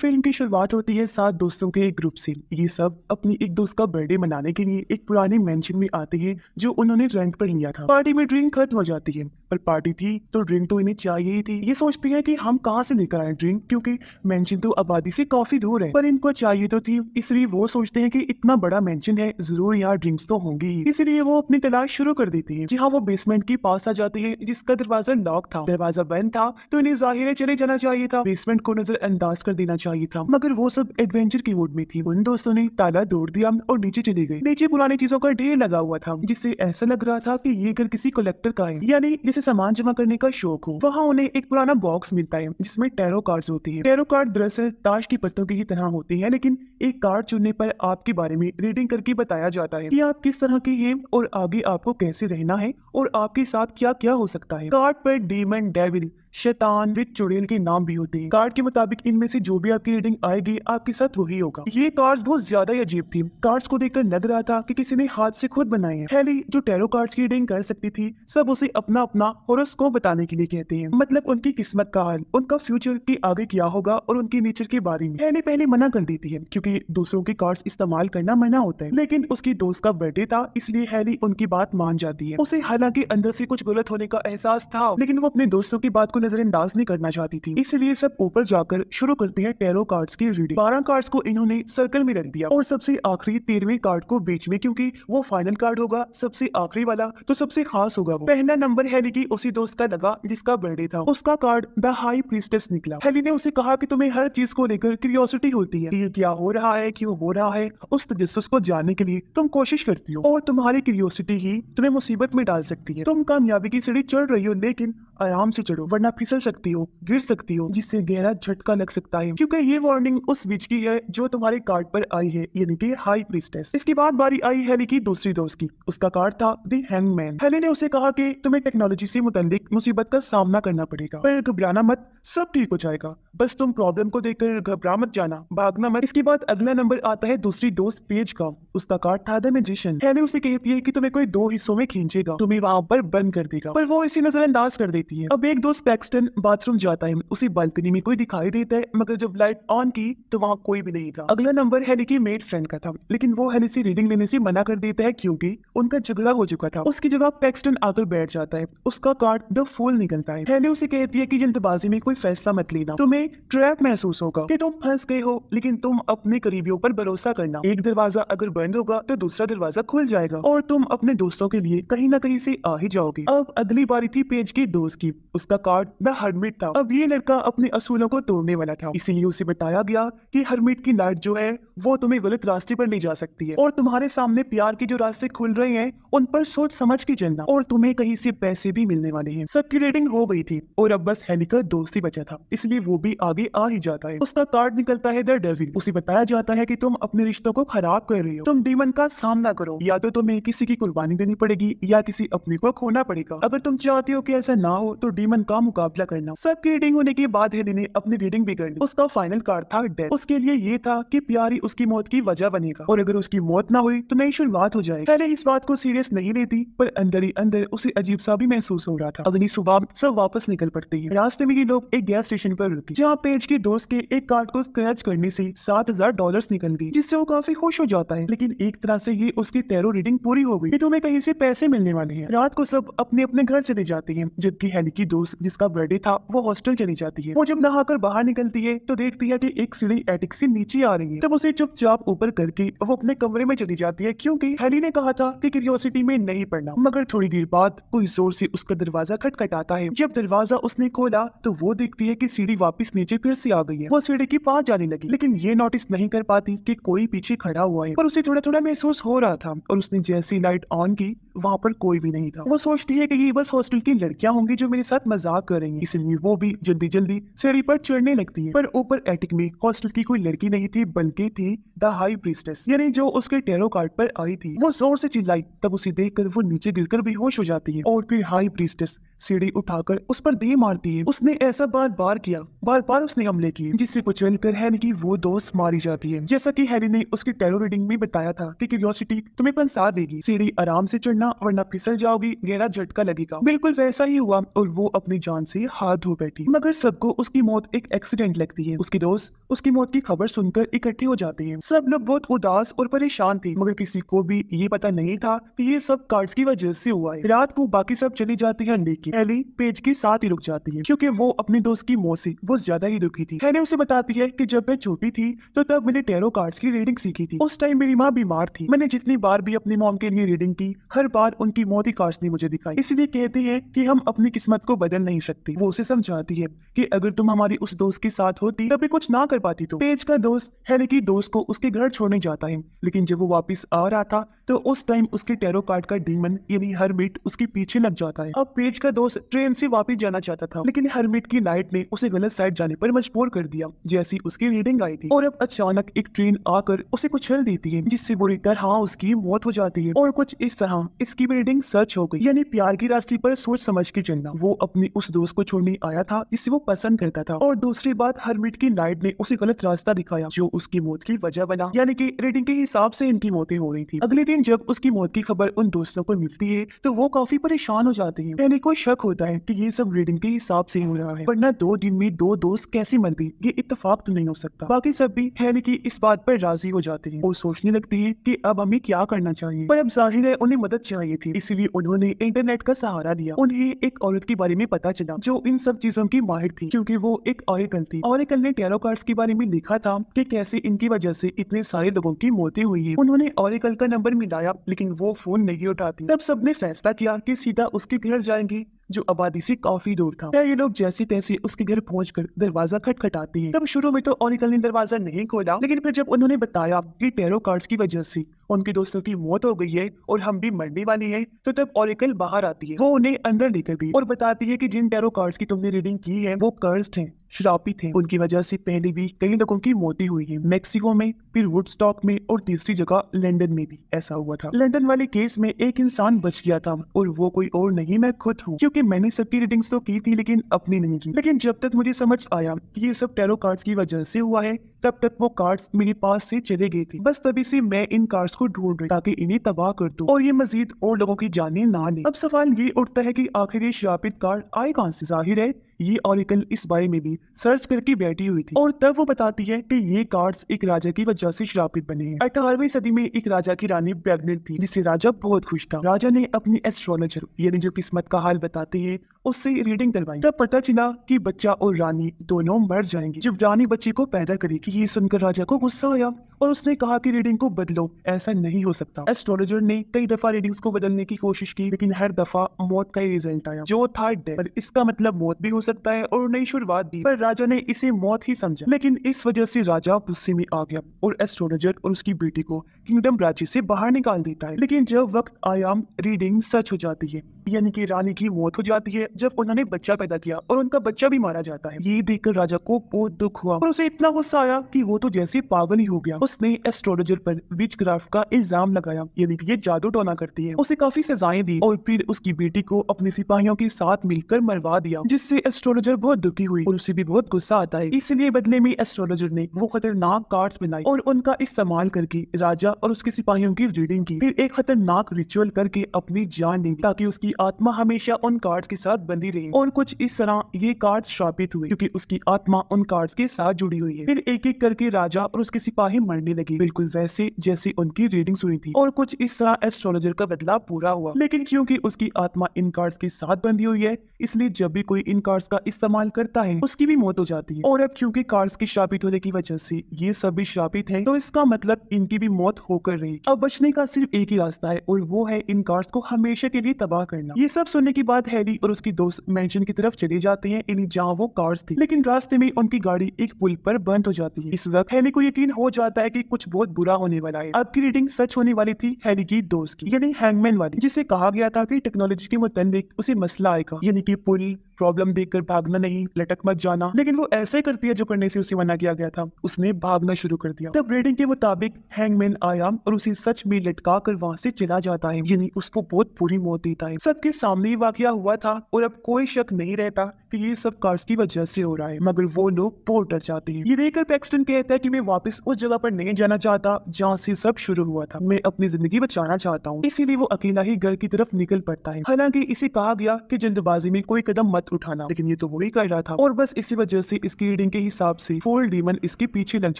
film की शुरुआत होती है सात दोस्तों के एक ग्रुप से ये सब अपनी एक दोस्त का बर्थडे मनाने के लिए एक पुराने मेंशन में आते हैं जो उन्होंने रेंट पर लिया था पार्टी में ड्रिंक खत्म हो जाती है पर पार्टी थी तो ड्रिंक तो इन्हें चाहिए ही थी ये सोचती है कि हम कहाँ से लेकर आए ड्रिंक क्योंकि मेंशन तो आबादी से काफी दूर है पर इनको चाहिए तो थी इसलिए वो सोचते हैं कि इतना बड़ा मेंशन है जरूर यहाँ ड्रिंक्स तो होंगी ही इसलिए वो अपनी तलाश शुरू कर देती है जहाँ वो बेसमेंट के पास आ जाती है जिसका दरवाजा लॉक था दरवाजा बंद था तो इन्हें जाहिर चले जाना चाहिए था बेसमेंट को नजरअंदाज कर देना चाहिए था मगर वो सब एडवेंचर की वोट में थी उन दोस्तों ने ताला तोड़ दिया और नीचे चले गए नीचे पुरानी चीजों का ढेर लगा हुआ था जिससे ऐसा लग रहा था कि ये घर किसी कलेक्टर का है यानी जिसे सामान जमा करने का शौक हो वहाँ उन्हें एक पुराना बॉक्स मिलता है जिसमे टेरो कार्ड होती है टेरो कार्ड दरअसल ताश की पत्तों की ही तरह होती है लेकिन एक कार्ड चुनने पर आपके बारे में रीडिंग करके बताया जाता है कि आप किस तरह के हैं और आगे आपको कैसे रहना है और आपके साथ क्या क्या हो सकता है कार्ड पर डीमन डेविल शैतान विद चुड़ैल के नाम भी होते हैं कार्ड के मुताबिक इनमें से जो भी आपकी रीडिंग आएगी आपके साथ वही होगा ये कार्ड्स बहुत ज्यादा अजीब थी कार्ड्स को देखकर लग रहा था कि किसी ने हाथ से खुद बनाए हैं हेली जो टैरो कार्ड्स की रीडिंग कर सकती थी सब उसे अपना अपना उसको बताने के लिए कहते हैं मतलब उनकी किस्मत का हाल उनका फ्यूचर के आगे क्या होगा और उनके नेचर के बारे में हेली पहले मना कर देती है क्यूँकी दूसरों के कार्ड इस्तेमाल करना मना होता है लेकिन उसकी दोस्त का बर्थडे था इसलिए हेली उनकी बात मान जाती है उसे हालांकि अंदर से कुछ गलत होने का एहसास था लेकिन वो अपने दोस्तों की बात को नजरअंदाज नहीं करना चाहती थी इसलिए सब ऊपर जाकर शुरू करते हैं टेरो कार्ड की रीडिंग बारह कार्ड को इन्होंने सर्कल में रख दिया और सबसे आखिरी तेरहवें कार्ड को बीच में क्यूँकी वो फाइनल कार्ड होगा सबसे आखिरी वाला तो सबसे खास होगा पहला नंबर है की उसी दोस्त का लगा जिसका बर्थडे था उसका कार्ड द हाई प्रिस्टेस निकला हेली ने उसे कहा कि तुम्हें हर चीज को लेकर क्यूरियोसिटी होती है ये क्या हो रहा है क्यों हो रहा है उस तजस को जानने के लिए तुम कोशिश करती हो और तुम्हारी क्यूरियोसिटी ही तुम्हें मुसीबत में डाल सकती है तुम कामयाबी की सीढ़ी चढ़ रही हो लेकिन आराम से चढ़ो वरना फिसल सकती हो गिर सकती हो जिससे गहरा झटका लग सकता है क्योंकि ये वार्निंग उस विच की है जो तुम्हारे कार्ड पर आई है यानी कि हाई प्रिस्टेस इसके बाद बारी आई हेली की दूसरी दोस्त की उसका कार्ड था दी हैंगमैन हेली ने उसे कहा कि तुम्हें टेक्नोलॉजी से मुतलिक मुसीबत का सामना करना पड़ेगा पर घबराना मत सब ठीक हो जाएगा बस तुम प्रॉब्लम को देखकर घबरा मत जाना भागना मत इसके बाद अगला नंबर आता है दूसरी दोस्त पेज का उसका कार्ड था द हेली उसे कहती है कि तुम्हें कोई दो हिस्सों में खींचेगा तुम्हें वहां पर बंद कर देगा पर वो इसे नजरअंदाज कर देगा देती है अब एक दोस्त पैक्सटन बाथरूम जाता है उसे बालकनी में कोई दिखाई देता है मगर जब लाइट ऑन की तो वहाँ कोई भी नहीं था अगला नंबर हैरी की मेड फ्रेंड का था लेकिन वो हैरी से रीडिंग लेने से मना कर देता है क्योंकि उनका झगड़ा हो चुका था उसकी जगह पैक्सटन आकर बैठ जाता है उसका कार्ड द फूल निकलता है हैरी उसे कहती है की जल्दबाजी में कोई फैसला मत लेना तुम्हें ट्रैप महसूस होगा की तुम फंस गए हो लेकिन तुम अपने करीबियों पर भरोसा करना एक दरवाजा अगर बंद होगा तो दूसरा दरवाजा खुल जाएगा और तुम अपने दोस्तों के लिए कहीं ना कहीं से आ ही जाओगे अब अगली बारी थी पेज के दोस्त उसकी उसका कार्ड द हरमिट था अब ये लड़का अपने असूलों को तोड़ने वाला था इसीलिए उसे बताया गया कि हरमिट की लाइट जो है वो तुम्हें गलत रास्ते पर ले जा सकती है और तुम्हारे सामने प्यार के जो रास्ते खुल रहे हैं उन पर सोच समझ के चलना और तुम्हें कहीं से पैसे भी मिलने वाले हैं सबकी रेटिंग हो गई थी और अब बस हेली का दोस्त ही बचा था इसलिए वो भी आगे आ ही जाता है उसका कार्ड निकलता है दर डेविल उसे बताया जाता है की तुम अपने रिश्तों को खराब कर रही हो तुम डीमन का सामना करो या तो तुम्हें किसी की कुर्बानी देनी पड़ेगी या किसी अपने को खोना पड़ेगा अगर तुम चाहते हो कि ऐसा ना हो हो तो डीमन का मुकाबला करना सबकी रीडिंग होने के बाद हेली ने अपनी रीडिंग भी कर ली उसका फाइनल कार्ड था डेथ उसके लिए ये था कि प्यारी उसकी मौत की वजह बनेगा और अगर उसकी मौत ना हुई तो नई शुरुआत हो जाएगी पहले इस बात को सीरियस नहीं लेती पर अंदर ही अंदर उसे अजीब सा भी महसूस हो रहा था अगली सुबह सब वापस निकल पड़ती है रास्ते में ये लोग एक गैस स्टेशन पर रुकी जहाँ पेज के दोस्त के एक कार्ड को स्क्रैच करने से सात हजार डॉलर गई जिससे वो काफी खुश हो जाता है लेकिन एक तरह से ये उसकी टेरो रीडिंग पूरी हो गई तुम्हें कहीं से पैसे मिलने वाले हैं रात को सब अपने अपने घर चले जाते हैं जबकि हैली की दोस्त जिसका बर्थडे था वो हॉस्टल चली जाती है वो जब नहाकर बाहर निकलती है तो देखती है कि एक सीढ़ी एटिक से नीचे आ रही है तब उसे चुपचाप ऊपर करके वो अपने कमरे में चली जाती है क्योंकि हैली ने कहा था कि क्यूरियोसिटी में नहीं पड़ना मगर थोड़ी देर बाद कोई जोर से उसका दरवाजा खटखटाता है जब दरवाजा उसने खोला तो वो देखती है की सीढ़ी वापिस नीचे फिर से आ गई है वो सीढ़ी के पास जाने लगी लेकिन ये नोटिस नहीं कर पाती की कोई पीछे खड़ा हुआ है पर उसे थोड़ा थोड़ा महसूस हो रहा था और उसने जैसी लाइट ऑन की वहाँ पर कोई भी नहीं था वो सोचती है की ये बस हॉस्टल की लड़कियाँ होंगी जो जो मेरे साथ मजाक है इसलिए वो भी जल्दी जल्दी सीढ़ी पर चढ़ने लगती है पर ऊपर एटिक में हॉस्टल की कोई लड़की नहीं थी बल्कि थी द हाई प्रिस्टेस यानी जो उसके टेरो कार्ड पर आई थी वो जोर से चिल्लाई तब उसे देखकर वो नीचे गिरकर बेहोश हो जाती है और फिर हाई प्रिस्टेस सीढ़ी उठाकर उस पर दे मारती है उसने ऐसा बार बार किया बार बार उसने हमले किए जिससे कुचल कर हैरी की वो दोस्त मारी जाती है जैसा कि हैरी ने उसकी टेरो रीडिंग में बताया था कि क्यूरियोसिटी तुम्हें पंसा देगी सीढ़ी आराम से चढ़ना वरना फिसल जाओगी गहरा झटका लगेगा बिल्कुल वैसा ही हुआ और वो अपनी जान से हाथ धो बैठी मगर सबको उसकी मौत एक एक्सीडेंट लगती है उसकी दोस्त उसकी मौत की खबर सुनकर इकट्ठे हो जाते हैं सब लोग बहुत उदास और परेशान थे मगर किसी को भी ये पता नहीं था की ये सब कार्ड की वजह से हुआ है रात को बाकी सब चले जाते हैं अंडे की एली पेज के साथ ही रुक जाती है क्योंकि वो अपने दोस्त की मौत से बहुत ज्यादा ही दुखी थी हैने उसे बताती है कि जब मैं छोटी थी तो तब मैंने टेरो कार्ड्स की रीडिंग सीखी थी उस टाइम मेरी माँ बीमार थी मैंने जितनी बार भी अपनी मॉम के लिए रीडिंग की हर बार उनकी मौत ही कार्ड्स ने मुझे दिखाई इसलिए कहती है कि हम अपनी किस्मत को बदल नहीं सकते वो उसे समझाती है कि अगर तुम हमारी उस दोस्त के साथ होती तभी कुछ ना कर पाती तो पेज का दोस्त हैरी की दोस्त को उसके घर छोड़ने जाता है लेकिन जब वो वापिस आ रहा था तो उस टाइम उसके टेरो कार्ड का डीमन यानी हर मिट उसके पीछे लग जाता है अब पेज का दोस्त ट्रेन से वापिस जाना चाहता था लेकिन हरमिट की लाइट ने उसे गलत साइड जाने पर मजबूर कर दिया जैसी उसकी रीडिंग आई थी और अब अचानक एक ट्रेन आकर उसे कुचल देती है जिससे बुरी तरह उसकी मौत हो जाती है और कुछ इस तरह इसकी रीडिंग सच हो गई यानी प्यार की रास्ते पर सोच समझ के चलना वो अपने उस दोस्त को छोड़ने आया था जिसे वो पसंद करता था और दूसरी बात हरमिट की लाइट ने उसे गलत रास्ता दिखाया जो उसकी मौत की वजह बना यानी की रीडिंग के हिसाब से इनकी मौतें हो रही थी अगले दिन जब उसकी मौत की खबर उन दोस्तों को मिलती है तो वो काफी परेशान हो जाते हैं यानी कोई शक होता है कि ये सब रीडिंग के हिसाब से हो रहा है वरना दो दिन में दो दोस्त कैसे गई ये इतफाक तो नहीं हो सकता बाकी सब भी हैरी की इस बात पर राजी हो जाते हैं और सोचने लगते हैं कि अब हमें क्या करना चाहिए पर अब जाहिर है उन्हें मदद चाहिए थी इसीलिए उन्होंने इंटरनेट का सहारा लिया उन्हें एक औरत के बारे में पता चला जो इन सब चीजों की माहिर थी क्योंकि वो एक औरकल थी औरकल ने टेरो कार्ड के बारे में लिखा था कि कैसे इनकी वजह से इतने सारे लोगों की मौतें हुई है उन्होंने औरकल का नंबर मिलाया लेकिन वो फोन नहीं उठाती तब सबने फैसला किया कि सीधा उसके घर जाएंगे जो आबादी से काफी दूर था ये लोग जैसे तैसे उसके घर पहुँच दरवाजा खटखटाते हैं तब शुरू में तो ऑरिकल ने दरवाजा नहीं खोला लेकिन फिर जब उन्होंने बताया की टेरो कार्ड की वजह से उनके दोस्तों की मौत हो गई है और हम भी मरने वाले हैं तो तब ओरिकल बाहर आती है वो उन्हें अंदर लेकर गई और बताती है कि जिन टैरो कार्ड्स की तुमने रीडिंग की है वो कर्ज हैं शराबी थे उनकी वजह से पहले भी कई लोगों की मौतें हुई है मेक्सिको में फिर वुडस्टॉक में और तीसरी जगह लंदन में भी ऐसा हुआ था लंदन वाले केस में एक इंसान बच गया था और वो कोई और नहीं मैं खुद हूँ क्योंकि मैंने सबकी रीडिंग्स तो की थी लेकिन अपनी नहीं की लेकिन जब तक मुझे समझ आया कि ये सब टेरो कार्ड्स की वजह से हुआ है तब तक वो कार्ड्स मेरे पास से चले गए थे बस तभी से मैं इन कार्ड्स को ढूंढ रहे ताकि इन्हें तबाह कर दो और ये मजीद और लोगों की जाने ना ले अब सवाल ये उठता है की आखिर ये शराबित कार्ड आए कौन से जाहिर है ये ऑरिकल इस बारे में भी सर्च करके बैठी हुई थी और तब वो बताती है कि ये कार्ड्स एक राजा की वजह से श्रापित बने हैं अठारहवीं सदी में एक राजा की रानी प्रेगनेंट थी जिससे राजा बहुत खुश था राजा ने अपनी एस्ट्रोलॉजर यानी जो किस्मत का हाल बताते है उससे रीडिंग करवाई तब पता चला कि बच्चा और रानी दोनों मर जाएंगे जब रानी बच्चे को पैदा करेगी ये सुनकर राजा को गुस्सा आया और उसने कहा कि रीडिंग को बदलो ऐसा नहीं हो सकता एस्ट्रोलॉजर ने कई दफा रीडिंग्स को बदलने की कोशिश की लेकिन हर दफा मौत का ही रिजल्ट आया जो था डेथ इसका मतलब मौत भी हो सकता है और नई शुरुआत दी पर राजा ने इसे मौत ही समझा लेकिन इस वजह से राजा गुस्से में आ गया और एस्ट्रोलॉजर और उसकी बेटी को किंगडम राज्य से बाहर निकाल देता है लेकिन जब वक्त आयाम रीडिंग सच हो जाती है यानी कि रानी की मौत हो जाती है जब उन्होंने बच्चा पैदा किया और उनका बच्चा भी मारा जाता है ये देखकर राजा को बहुत दुख हुआ और उसे इतना गुस्सा आया कि वो तो जैसे पागल ही हो गया उसने एस्ट्रोलॉजर पर विच क्राफ्ट का इल्जाम लगाया यानी कि ये जादू टोना करती है उसे काफी सजाएं दी और फिर उसकी बेटी को अपने सिपाहियों के साथ मिलकर मरवा दिया जिससे एस्ट्रोलॉजर बहुत दुखी हुई और उसे भी बहुत गुस्सा आता है इसलिए बदले में एस्ट्रोलॉजर ने वो खतरनाक कार्ड बनाए और उनका इस्तेमाल करके राजा और उसके सिपाहियों की रीडिंग की फिर एक खतरनाक रिचुअल करके अपनी जान दी ताकि उसकी आत्मा हमेशा उन कार्ड्स के साथ बंधी रही और कुछ इस तरह ये कार्ड्स श्रापित हुए क्योंकि उसकी आत्मा उन कार्ड्स के साथ जुड़ी हुई है फिर एक एक करके राजा और उसके सिपाही मरने लगे बिल्कुल वैसे जैसे उनकी रीडिंग हुई थी और कुछ इस तरह एस्ट्रोलॉजर का बदलाव पूरा हुआ लेकिन क्योंकि उसकी आत्मा इन कार्ड के साथ बंधी हुई है इसलिए जब भी कोई इन कार्ड का इस्तेमाल करता है उसकी भी मौत हो जाती है और अब क्यूँकी कार्ड के श्रापित होने की वजह से ये सभी श्रापित है तो इसका मतलब इनकी भी मौत होकर रही अब बचने का सिर्फ एक ही रास्ता है और वो है इन कार्ड को हमेशा के लिए तबाह करना करना ये सब सुनने के बाद हैरी और उसकी दोस्त मैंशन की तरफ चले जाते हैं इन जहाँ वो कार्स थी लेकिन रास्ते में उनकी गाड़ी एक पुल पर बंद हो जाती है इस वक्त हैरी को यकीन हो जाता है की कुछ बहुत बुरा होने वाला है अब की रीडिंग सच होने वाली थी हैरी की दोस्त की यानी हैंगमैन वाली जिसे कहा गया था की टेक्नोलॉजी के मुतालिक उसे मसला आएगा यानी की पुल प्रॉब्लम देखकर भागना नहीं लटक मत जाना लेकिन वो ऐसे करती है जो करने से उसे मना किया गया था उसने भागना शुरू कर दिया तब रेडिंग के मुताबिक हैंगमैन आया और उसे सच में लटका कर वहाँ से चला जाता है यानी उसको बहुत बुरी मौत देता है सब सबके सामने ही वाकया हुआ था और अब कोई शक नहीं रहता कि ये सब कार्स की वजह से हो रहा है मगर वो लोग पोर्टर डर जाते हैं ये देखकर पैक्सटन कहता है कि मैं वापस उस जगह पर नहीं जाना चाहता जहाँ से सब शुरू हुआ था मैं अपनी जिंदगी बचाना चाहता हूँ इसीलिए वो अकेला ही घर की तरफ निकल पड़ता है हालांकि इसे कहा गया कि जल्दबाजी में कोई कदम मत उठाना लेकिन ये तो वही कर रहा था और बस इसी वजह से इसकी रीडिंग के हिसाब से फोल डीमन इसके पीछे लग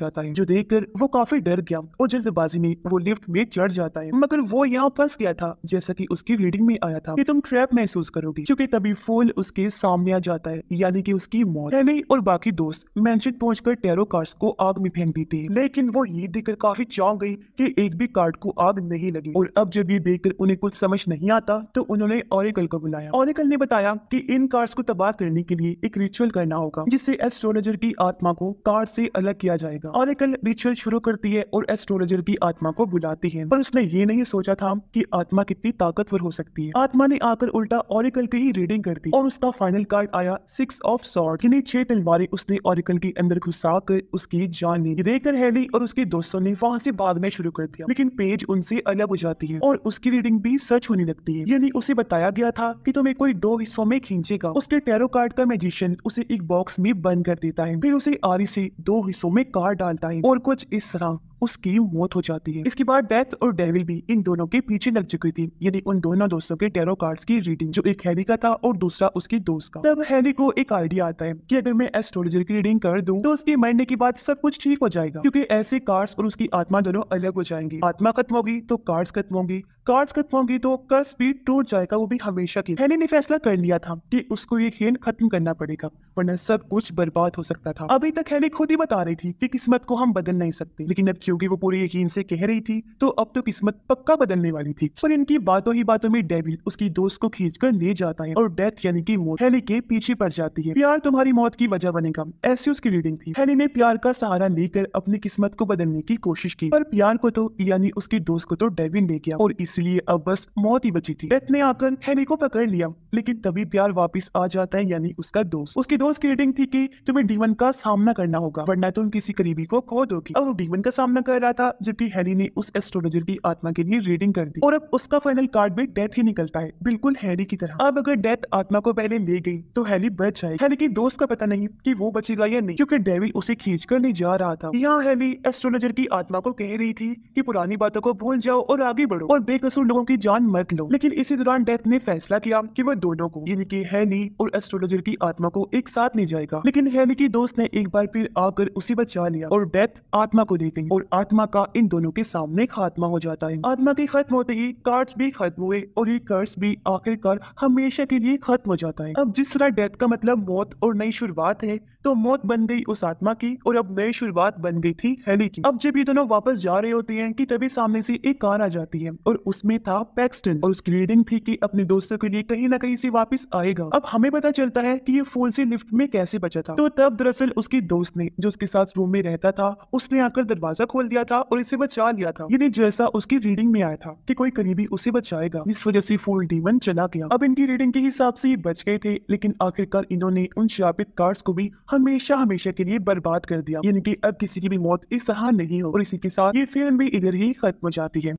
जाता है जो कर वो काफी डर गया और जल्दबाजी में वो लिफ्ट में चढ़ जाता है मगर वो यहाँ फंस गया था जैसा की उसकी रीडिंग में आया था की तुम ट्रैप महसूस करोगे क्यूँकी तभी फोल उसके सामने आ जाता जाता है यानी कि उसकी मौत हेली और बाकी दोस्त मैंशन कर टेरो कार्ड को आग में फेंक देते हैं लेकिन वो ये देखकर काफी चौंक गई कि एक भी कार्ड को आग नहीं लगी और अब जब ये देखकर उन्हें कुछ समझ नहीं आता तो उन्होंने ऑरिकल को बुलाया ऑरिकल ने बताया की इन कार्ड को तबाह करने के लिए एक रिचुअल करना होगा जिससे एस्ट्रोलॉजर की आत्मा को कार्ड ऐसी अलग किया जाएगा ऑरिकल रिचुअल शुरू करती है और एस्ट्रोलॉजर की आत्मा को बुलाती है पर उसने ये नहीं सोचा था की आत्मा कितनी ताकतवर हो सकती है आत्मा ने आकर उल्टा ऑरिकल की ही रीडिंग कर दी और उसका फाइनल कार्ड आया आया सिक्स ऑफ सॉर्ट इन्हें छह तलवारें उसने ऑरिकल के अंदर घुसा कर उसकी जान ली देखकर हैली और उसके दोस्तों ने वहां से बाद में शुरू कर दिया लेकिन पेज उनसे अलग हो जाती है और उसकी रीडिंग भी सच होने लगती है यानी उसे बताया गया था की तुम्हें कोई दो हिस्सों में खींचेगा उसके टेरो कार्ड का मेजिशियन उसे एक बॉक्स में बंद कर देता है फिर उसे आरी से दो हिस्सों में कार्ड डालता है और कुछ इस तरह उसकी मौत हो जाती है इसके बाद डेथ और डेविल भी इन दोनों के पीछे लग चुकी थी यानी उन दोनों दोस्तों के टेरो कार्ड्स की रीडिंग जो एक हैली का था और दूसरा उसके दोस्त का तब हैली को एक आइडिया आता है कि अगर मैं एस्ट्रोलॉजी की रीडिंग कर दूं तो उसके मरने के बाद सब कुछ ठीक हो जाएगा क्योंकि ऐसे कार्ड्स और उसकी आत्मा दोनों अलग हो जाएंगी आत्मा खत्म होगी तो कार्ड्स खत्म होंगी कार्ड्स खत्म होंगी तो कर भी टूट जाएगा वो भी हमेशा की हैली ने फैसला कर लिया था कि उसको ये खेल खत्म करना पड़ेगा वरना सब कुछ बर्बाद हो सकता था अभी तक हैली खुद ही बता रही थी कि किस्मत को हम बदल नहीं सकते लेकिन अब क्योंकि वो पूरे यकीन से कह रही थी तो अब तो किस्मत पक्का बदलने वाली थी पर इनकी बातों ही बातों में डेविल उसकी दोस्त को खींच कर ले जाता है और डेथ यानी की मौत हेली के पीछे पड़ जाती है प्यार तुम्हारी मौत की वजह बनेगा ऐसी उसकी रीडिंग थी हेली ने प्यार का सहारा लेकर अपनी किस्मत को बदलने की कोशिश की पर प्यार को तो यानी उसके दोस्त को तो डेविन ले गया और इसलिए अब बस मौत ही बची थी डेथ ने आकर हेली को पकड़ लिया लेकिन तभी प्यार वापस आ जाता है यानी उसका दोस्त उसकी दोस्त की रीडिंग थी की तुम्हें डीवन का सामना करना होगा वरना तुम किसी करीबी को खो दोगी अब डीवन का सामना सामना कर रहा था जबकि हैरी ने उस एस्ट्रोलॉजर की आत्मा के लिए रीडिंग कर दी और अब उसका फाइनल कार्ड भी डेथ ही निकलता है बिल्कुल हैरी की तरह अब अगर डेथ आत्मा को पहले ले गई तो हैरी बच जाए हैरी की दोस्त का पता नहीं की वो बचेगा या नहीं क्यूँकी डेविल उसे खींच कर ले जा रहा था यहाँ हैली एस्ट्रोलॉजर की आत्मा को कह रही थी की पुरानी बातों को भूल जाओ और आगे बढ़ो और बेकसूर लोगों की जान मत लो लेकिन इसी दौरान डेथ ने फैसला किया कि वह दोनों को यानी कि हैली और एस्ट्रोलॉजर की आत्मा को एक साथ ले जाएगा लेकिन हैली की दोस्त ने एक बार फिर आकर उसे बचा लिया और डेथ आत्मा को दे गई और आत्मा का इन दोनों के सामने खात्मा हो जाता है आत्मा के खत्म होते ही कार्ड्स भी खत्म हुए और ये कार्ड्स भी आखिरकार हमेशा के लिए खत्म हो जाता है अब जिस तरह डेथ का मतलब मौत और नई शुरुआत है तो मौत बन गई उस आत्मा की और अब नई शुरुआत बन गई थी हेली की अब जब ये दोनों वापस जा रहे होते हैं कि तभी सामने से एक कार आ जाती है और उसमें था पैक्सटन और उसकी रीडिंग थी कि अपने दोस्तों के लिए कहीं ना कहीं से वापस आएगा अब हमें पता चलता है कि ये फूल से लिफ्ट में कैसे बचा था तो तब दरअसल उसके दोस्त ने जो उसके साथ रूम में रहता था उसने आकर दरवाजा खोल दिया था और इसे बचा लिया था यानी जैसा उसकी रीडिंग में आया था कि कोई करीबी उसे बचाएगा जिस वजह से फूल डीमन चला गया अब इनकी रीडिंग के हिसाब से ये बच गए थे लेकिन आखिरकार इन्होंने उन शापित कार्ड को भी हमेशा हमेशा के लिए बर्बाद कर दिया यानी कि अब किसी की भी मौत इस तरह नहीं हो और इसी के साथ ये फिल्म भी इधर ही खत्म हो जाती है